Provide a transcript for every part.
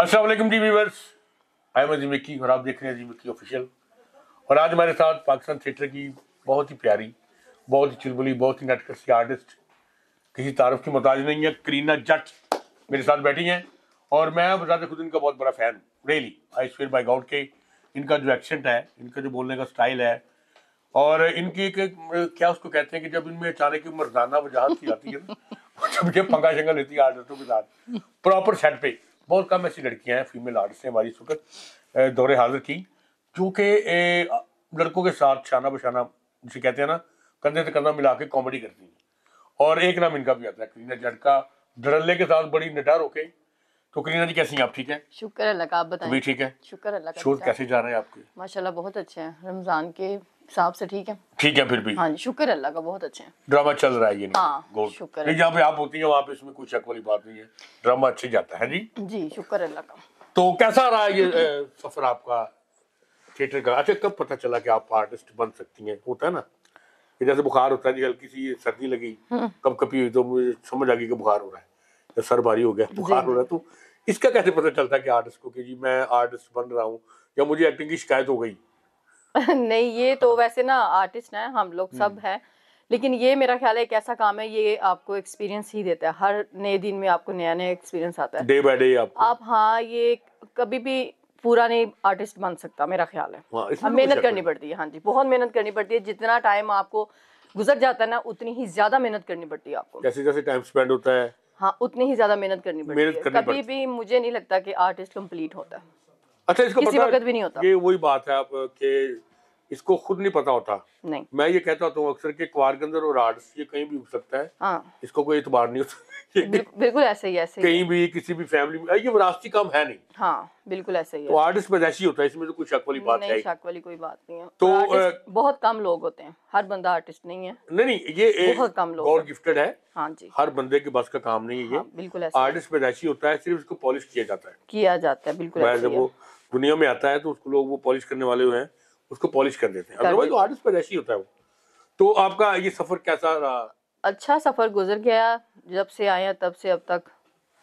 Aslam ji viewers I am Azim की और आप देख रहे हैं अजीम की ऑफिशियल और आज हमारे साथ पाकिस्तान थिएटर की बहुत ही प्यारी बहुत ही चुलबुली बहुत ही नटकसी आर्टिस्ट किसी तारफ की मोहताज नहीं है करीना जट मेरे साथ बैठी हैं और मैं बजाते खुद इनका बहुत बड़ा फ़ैन हूँ really I swear by God के इनका जो एक्सेंट है इनका जो बोलने का स्टाइल है और इनकी एक, क्या उसको कहते हैं कि जब इनमें अचानक मरदाना वजाहत की आती है ना जब ये पंगा शंगा लेती है आर्टिस्टों के साथ प्रॉपर सेट पे बहुत कम ऐसी लड़कियां हैं फीमेल आर्टिस्ट हैं हमारी इस वक्त दौरे हाजिर की जो कि लड़कों के साथ छाना बछाना जिसे कहते हैं ना कंधे से कंधा मिला के कॉमेडी करती हैं और एक नाम इनका भी आता है करीना जट धड़ल्ले के साथ बड़ी निडर होके तो करीना जी कैसी हैं आप ठीक हैं शुक्र अल्लाह का आप तो बताएं ठीक है शुक्र अल्लाह का शोध अच्छा। कैसे जा रहे हैं आपके माशाल्लाह बहुत अच्छे हैं रमज़ान के साहब से ठीक है ठीक है फिर भी हाँ जी शुक्र अल्लाह का बहुत अच्छे हैं ड्रामा चल रहा है ये हाँ, शुक्र जहाँ पे आप होती है वहाँ पे इसमें कुछ शक वाली बात नहीं है ड्रामा अच्छे जाता है जी जी शुक्र अल्लाह का तो कैसा रहा ये सफर आपका थिएटर का अच्छा कब पता चला कि आप आर्टिस्ट बन सकती हैं होता है ना कि जैसे बुखार होता है हल्की सी सर्दी लगी हम्म। कब कभी हुई तो मुझे समझ आ गई कि बुखार हो रहा है या सर भारी हो गया बुखार हो रहा है तो इसका कैसे पता चलता है कि आर्टिस्ट को कि जी मैं आर्टिस्ट बन रहा हूँ या मुझे एक्टिंग की शिकायत हो गई नहीं ये तो वैसे ना आर्टिस्ट हैं हम लोग सब हम्म। हैं लेकिन ये मेरा ख्याल है एक ऐसा काम है ये आपको एक्सपीरियंस ही देता है हर नए दिन में आपको नया नया एक्सपीरियंस आता है डे बाय डे आपको आप हाँ ये कभी भी पूरा नहीं आर्टिस्ट बन सकता मेरा ख्याल है हाँ, मेहनत करनी पड़ती है हाँ जी बहुत मेहनत करनी पड़ती है जितना टाइम आपको गुजर जाता है ना उतनी ही ज्यादा मेहनत करनी पड़ती है आपको जैसे जैसे टाइम स्पेंड होता है हाँ उतनी ही ज्यादा मेहनत करनी पड़ती है कभी भी मुझे नहीं लगता कि आर्टिस्ट कंप्लीट होता है अच्छा इसका किसी मतलब वक्त भी नहीं होता ये वही बात है आप के इसको खुद नहीं पता होता नहीं मैं ये कहता तो हूँ अक्सर के क्वारगंदर और आर्ट्स ये कहीं भी उग सकता है हाँ। इसको कोई इतबार नहीं होता बिल्कुल ऐसे ही ऐसे कहीं भी किसी भी फैमिली में ये विरासती काम है नहीं हाँ बिल्कुल ऐसे ही तो आर्टिस्ट पैदाशी होता है इसमें तो कोई शक वाली बात नहीं शक वाली कोई बात नहीं है तो बहुत कम लोग होते हैं हर बंदा आर्टिस्ट नहीं है नहीं नहीं ये बहुत कम लोग और गिफ्टेड है हाँ जी हर बंदे के बस का काम नहीं है ये हाँ, बिल्कुल आर्टिस्ट पैदाशी होता है सिर्फ इसको पॉलिश किया जाता है किया जाता है बिल्कुल जब वो दुनिया में आता है तो उसको लोग वो पॉलिश करने वाले हुए हैं उसको पॉलिश कर देते हैं अदरवाइज वो आर्टिस्ट होता है वो तो आपका ये सफर कैसा रहा अच्छा सफर गुजर गया जब से आया तब से अब तक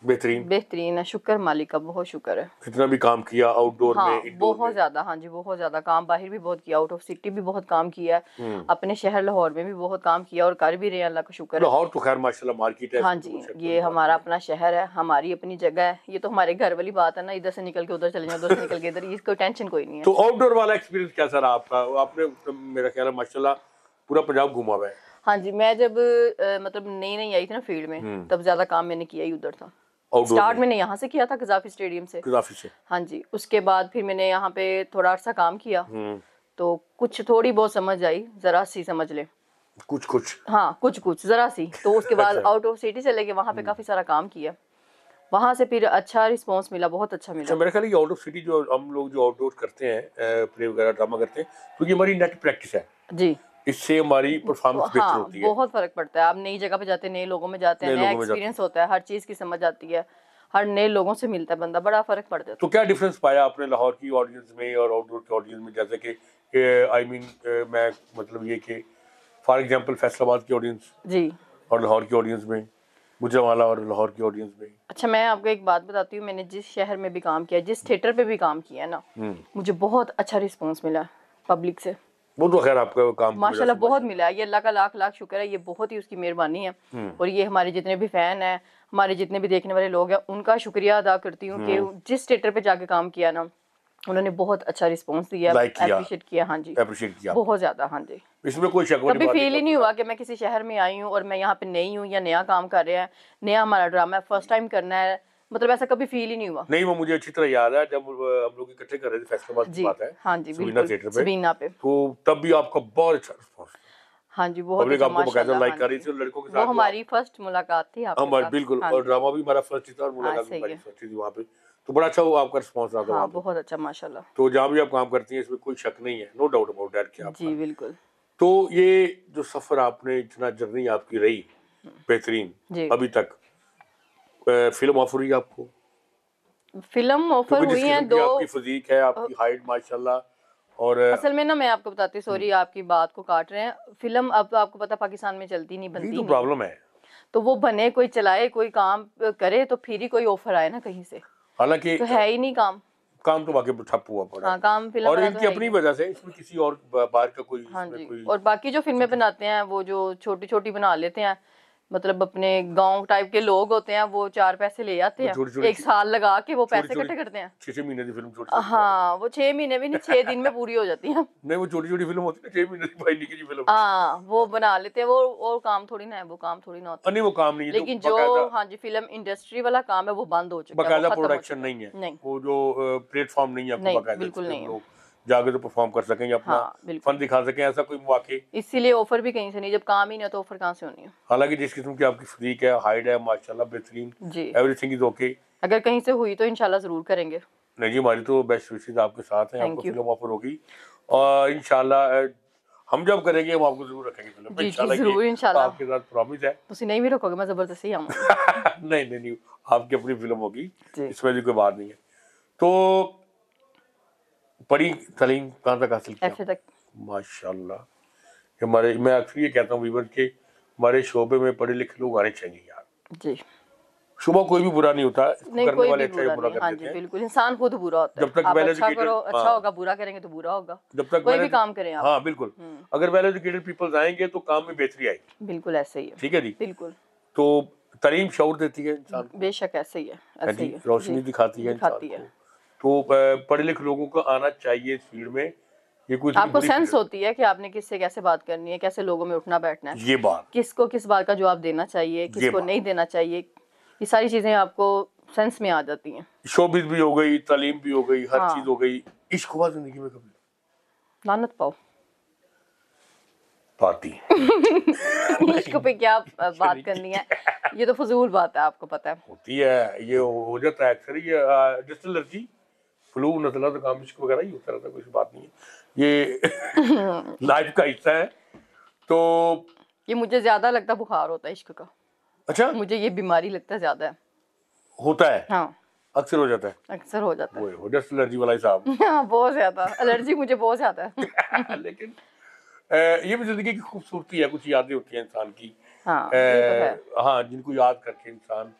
बेहतरीन बेहतरीन है शुक्र मालिक का बहुत शुक्र है कितना भी काम किया आउटडोर हाँ, में बहुत ज्यादा हाँ जी बहुत ज्यादा काम बाहर भी बहुत किया आउट ऑफ सिटी भी बहुत काम किया है हम्म। अपने शहर लाहौर में भी बहुत काम किया और कर भी रहे अल्लाह का शुक्र लाहौर तो खैर माशाल्लाह मार्केट है हाँ जी ये हमारा अपना शहर है हमारी अपनी जगह है ये तो हमारे घर वाली बात है ना इधर से निकल के उधर चले जाए उधर से निकल के इधर इसको टेंशन कोई नहीं है तो आउटडोर वाला एक्सपीरियंस क्या सर आपका आपने मेरा ख्याल है माशाला पूरा पंजाब घुमा हुआ है हाँ जी मैं जब मतलब नई नई आई थी ना फील्ड में हम्म। तब ज्यादा काम मैंने किया ही उधर था स्टार्ट मैंने यहाँ से किया था कजाफी स्टेडियम से कजाफी से हाँ जी उसके बाद फिर मैंने यहाँ पे थोड़ा सा काम किया हम्म। तो कुछ थोड़ी बहुत समझ आई जरा सी समझ ले कुछ कुछ हाँ कुछ कुछ जरा सी तो उसके बाद आउट ऑफ सिटी से लेके वहाँ पे हम्म। काफी सारा काम किया वहाँ से फिर अच्छा रिस्पांस मिला बहुत अच्छा मिला अच्छा, मेरे ख्याल आउट ऑफ सिटी जो हम लोग जो आउटडोर करते हैं प्ले वगैरह ड्रामा करते हैं क्योंकि तो हमारी नेट प्रैक्टिस है जी इससे हमारी परफॉर्मेंस बेहतर हाँ, होती है बहुत फर्क पड़ता है आप नई जगह पे जाते हैं नए लोगों में जाते हैं नया एक्सपीरियंस होता है हर चीज़ की समझ आती है हर नए लोगों से मिलता है बंदा बड़ा फर्क पड़ता तो है तो क्या डिफरेंस पाया आपने लाहौर की ऑडियंस में और आउटडोर की ऑडियंस में जैसे कि आई मीन मैं मतलब ये कि फॉर एग्जांपल फैसलाबाद की ऑडियंस जी और लाहौर की ऑडियंस में मुजवाला और लाहौर की ऑडियंस में अच्छा मैं आपको एक बात बताती हूँ मैंने जिस शहर में भी काम किया जिस थिएटर पे भी काम किया ना हम्म। मुझे बहुत अच्छा रिस्पॉन्स मिला पब्लिक से वो तो खैर आपका काम माशाल्लाह बहुत मिला है ये अल्लाह का लाख लाख शुक्र है ये बहुत ही उसकी मेहरबानी है हम्म। और ये हमारे जितने भी फ़ैन है हमारे जितने भी देखने वाले लोग हैं उनका शुक्रिया अदा करती हूँ कि हम्म। जिस थिएटर पे जाके काम किया ना उन्होंने बहुत अच्छा रिस्पांस दिया अप्रिशिएट किया हाँ जी अप्रिशिएट किया बहुत ज्यादा हाँ जी इसमें कोई शक कभी फील ही नहीं हुआ कि मैं किसी शहर में आई हूँ और मैं यहाँ पे नई हूँ या नया काम कर रहा है नया हमारा ड्रामा है फर्स्ट टाइम करना है मतलब ऐसा कभी फील ही नहीं हुआ नहीं वो मुझे अच्छी तरह याद है जब हम लोग इकट्ठे कर रहे थे फैसलाबाद की बात है हां जी सबीना थिएटर पे सबीना पे तो तब भी आपका बहुत अच्छा रिस्पांस हां जी बहुत पब्लिक अच्छा, आपको बकायदा लाइक कर हाँ रही थी और लड़कों के साथ वो हमारी फर्स्ट मुलाकात थी आपके हमारे बिल्कुल हाँ और ड्रामा भी हमारा फर्स्ट हाँ, थी और मुलाकात भी हमारी फर्स्ट थी वहां पे तो बड़ा अच्छा वो आपका रिस्पांस आता हाँ, बहुत अच्छा माशाल्लाह तो जहाँ भी आप काम करती हैं इसमें कोई शक नहीं है नो डाउट अबाउट दैट क्या जी बिल्कुल तो ये जो सफर आपने इतना जर्नी आपकी रही हम्म। बेहतरीन अभी तक फिल्म ऑफर हुई आपको फिल्म तो ऑफर हुई है दो आपकी फिजिक है आपकी हाइट माशाल्लाह और असल में ना मैं आपको बताती सॉरी हम्म। आपकी बात को काट रहे हैं फिल्म अब तो आपको पता पाकिस्तान में चलती नहीं बनती तो प्रॉब्लम है तो वो बने कोई चलाए कोई काम करे तो फिर ही कोई ऑफर आए ना कहीं से हालांकि तो है ही नहीं काम काम तो बाकी ठप हुआ पड़ा हाँ, काम फिल्म और इनकी तो अपनी वजह से इसमें किसी और बाहर का कोई हाँ जी कोई और बाकी जो फिल्में बनाते हैं वो जो छोटी छोटी बना लेते हैं मतलब अपने गांव टाइप के लोग होते हैं वो चार पैसे ले आते हैं एक साल लगा के वो पैसे इकट्ठे करते हैं छह महीने की फिल्म छोटी हाँ वो छह महीने भी नहीं छह दिन में पूरी हो जाती है नहीं वो छोटी छोटी फिल्म होती है छह महीने की भाई की फिल्म हाँ वो बना लेते हैं वो और काम थोड़ी ना है वो काम थोड़ी ना नहीं वो काम नहीं है लेकिन जो हाँ जी फिल्म इंडस्ट्री वाला काम है वो बंद हो चुका है प्रोडक्शन नहीं है वो जो प्लेटफॉर्म नहीं है बिल्कुल नहीं जाके तो परफॉर्म कर सकें या अपना हाँ, फन दिखा सकें ऐसा कोई मौके इसीलिए ऑफर भी कहीं से नहीं जब काम ही नहीं तो ऑफर कहाँ से होनी है हालांकि जिस किस्म की आपकी फ्रीक है हाइट है माशाल्लाह बेहतरीन एवरीथिंग इज ओके अगर कहीं से हुई तो इनशाला जरूर करेंगे नहीं जी हमारी तो बेस्ट विशेज आपके साथ है आपको फिल्म ऑफर होगी और इनशाला हम जब करेंगे हम आपको जरूर रखेंगे आपके साथ प्रॉमिस है तुम तो नहीं भी रखोगे मैं जबरदस्ती आऊंगा नहीं नहीं नहीं आपकी अपनी फिल्म होगी इसमें भी कोई बात नहीं है तो पढ़ी तलीम कहाँ तक हासिल की माशाल्लाह कि हमारे मैं अक्सर ये कहता हूँ वीवर के हमारे शोबे में पढ़े लिखे लोग आने चाहिए यार जी सुबह कोई भी बुरा नहीं होता नहीं कोई भी अच्छा बुरा, बुरा हाँ जी बिल्कुल इंसान खुद बुरा होता जब तक वेल अच्छा करो अच्छा हाँ। होगा बुरा करेंगे तो बुरा होगा जब तक कोई भी काम करें आप हाँ बिल्कुल हम्म। अगर वेल एजुकेटेड पीपल आएंगे तो काम में बेहतरी आएगी बिल्कुल ऐसे ही है ठीक है जी बिल्कुल तो तरीम शौर देती है इंसान बेशक ऐसे ही है हाँ रोशनी दिखाती है दिखाती है तो पढ़े लिखे लोगों को आना चाहिए इस फील्ड में ये कुछ आपको सेंस होती है कि आपने किससे कैसे बात करनी है कैसे लोगों में उठना बैठना है ये बात किसको किस बात का जवाब देना चाहिए किसको नहीं देना चाहिए ये सारी चीजें आपको सेंस में आ जाती हैं शोबिज भी हो गई तालीम भी हो गई हर हाँ। चीज हो गई इश्क हुआ जिंदगी में कभी लानत पाओ पाती इश्क पे क्या बात करनी है ये तो फजूल बात है आपको पता है होती है ये हो जाता है अक्सर ये जस्ट एलर्जी फ्लू नजला जुकाम तो वगैरह ही होता रहता कोई बात नहीं है ये लाइफ का हिस्सा है तो ये मुझे ज्यादा लगता बुखार होता है इश्क का अच्छा मुझे ये बीमारी लगता है ज्यादा है होता है हाँ अक्सर हो जाता है अक्सर हो जाता है वो डस्ट एलर्जी वाला हिसाब हाँ बहुत ज्यादा एलर्जी मुझे बहुत ज्यादा है लेकिन ये भी जिंदगी की खूबसूरती है कुछ यादें होती हैं इंसान की हाँ, आ, तो हाँ जिनको याद करके इंसान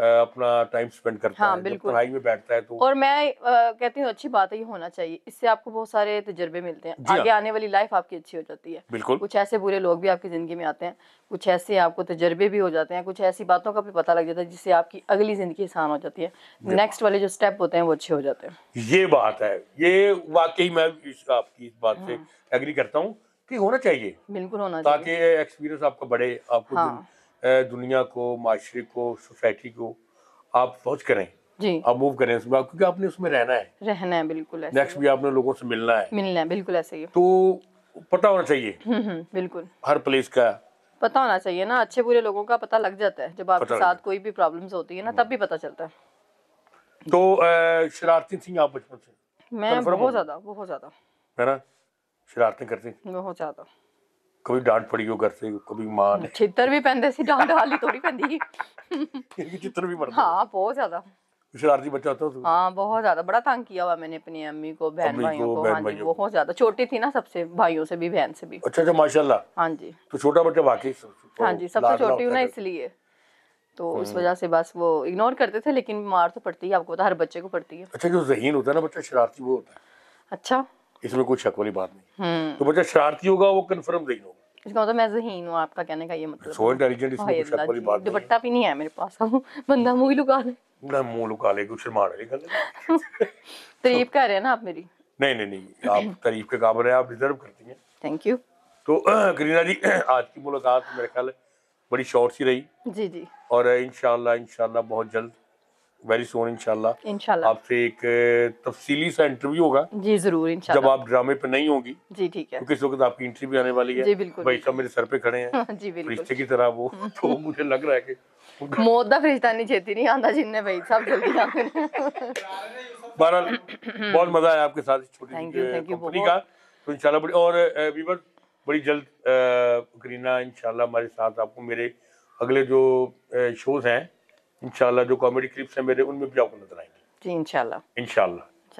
अपना टाइम स्पेंड करता हाँ, है बिल्कुल पढ़ाई में बैठता है तो और मैं आ, कहती हूँ अच्छी बात है ये होना चाहिए इससे आपको बहुत सारे तजर्बे मिलते हैं हाँ। आगे आने वाली लाइफ आपकी अच्छी हो जाती है बिल्कुल कुछ ऐसे बुरे लोग भी आपकी ज़िंदगी में आते हैं कुछ ऐसे आपको तजर्बे भी हो जाते हैं कुछ ऐसी बातों का भी पता लग जाता है जिससे आपकी अगली ज़िंदगी आसान हो जाती है नेक्स्ट वाले जो स्टेप होते हैं वो अच्छे हो जाते हैं ये बात है ये वाकई मैं आपकी इस बात से एग्री हाँ। करता हूँ कि होना चाहिए बिल्कुल होना चाहिए ताकि एक्सपीरियंस आपका बढ़े आपको हाँ। दुनिया को माशरे को सोसाइटी को आप सोच करें जी आप मूव करें उसमें क्योंकि आपने उसमें रहना है रहना है बिल्कुल नेक्स्ट भी आपने लोगों से मिलना है मिलना है बिल्कुल ऐसे ही तो पता होना चाहिए हम्म, हम्म, बिल्कुल हर प्लेस का पता होना चाहिए ना अच्छे बुरे लोगों का पता लग जाता है जब आपके साथ कोई भी प्रॉब्लम्स होती है ना तब भी पता चलता है तो शरारती थी आप बचपन से मैं बहुत ज्यादा बहुत ज्यादा है ना शरारती करती बहुत ज्यादा ਕਦੇ ਡਾਂਟ ਪੜੀ ਉਹ ਘਰ ਸੇ ਕਦੀ ਮਾਂ ਨੇ ਵੀ ਪੈਂਦੇ ਸੀ ਡਾਂਟ ਹਾਲੀ ਥੋੜੀ ਪੈਂਦੀ ਸੀ ਛਿੱਤਰ भी पड़ता हाँ बहुत ज्यादा शरारती बच्चा था तू हाँ बहुत ज्यादा बड़ा तंग किया हुआ मैंने अपनी अम्मी को बहन भाइयों को, को हाँ जी बहुत ज्यादा छोटी थी ना सबसे भाइयों से भी बहन से भी अच्छा अच्छा माशाल्लाह हाँ जी तो छोटा बच्चा वाकई हाँ जी सबसे छोटी ना इसलिए तो उस हम्म। वजह से बस वो इग्नोर करते थे लेकिन मार तो पड़ती है आपको पता हर बच्चे को पड़ती है अच्छा जो जहीन होता है ना बच्चा शरारती वो होता है अच्छा इसमें कोई शक वाली बात नहीं हम्म। तो बच्चा शरारती होगा वो कन्फर्म जहीन होगा इसका मतलब तो मैं जहीन हूँ आपका कहने का ये मतलब सो इंटेलिजेंट इसमें कुछ शक वाली बात दुपट्टा भी नहीं है मेरे पास बंदा मुंह ही लुका ले ना मुंह लुका ले कुछ शर्मा वाली गल तारीफ कर रहे हैं ना आप मेरी नहीं नहीं नहीं आप तारीफ के काबिल हैं आप डिजर्व करती हैं थैंक यू तो करीना जी आज की मुलाकात मेरे ख्याल बड़ी शॉर्ट सी रही जी जी और इन इनशाला बहुत जल्द वेरी सोन इनशाला आपसे एक तफसीली सा इंटरव्यू होगा जी जरूर जब आप ड्रामे पे नहीं होगी जी ठीक है क्योंकि इस वक्त आपकी इंटरव्यू आने वाली है जी बिल्कुल भाई साहब मेरे सर पे खड़े हैं हाँ, जी बिल्कुल रिश्ते की तरह वो तो मुझे लग रहा है कि मौत ਦਾ ਫਰਿਸ਼ਤਾ नहीं ਛੇਤੀ ਨਹੀਂ ਆਂਦਾ ਜਿੰਨੇ ਭਾਈ ਸਾਹਿਬ ਜਲਦੀ बहरहाल बहुत मजा आया आपके साथ छोटी कंपनी का तो इंशाल्लाह बड़ी और वीवर बड़ी जल्द करीना इंशाल्लाह हमारे साथ आपको मेरे अगले जो शोज हैं इनशाला जो कॉमेडी क्लिप्स है मेरे उनमें भी आपको नजर आएंगे जी इनशाला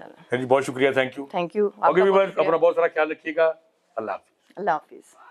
हाँ जी बहुत शुक्रिया थैंक यू थैंक यू आगे भी अपना बहुत सारा ख्याल रखिएगा अल्लाह हाफिज़ अल्लाह हाफिज़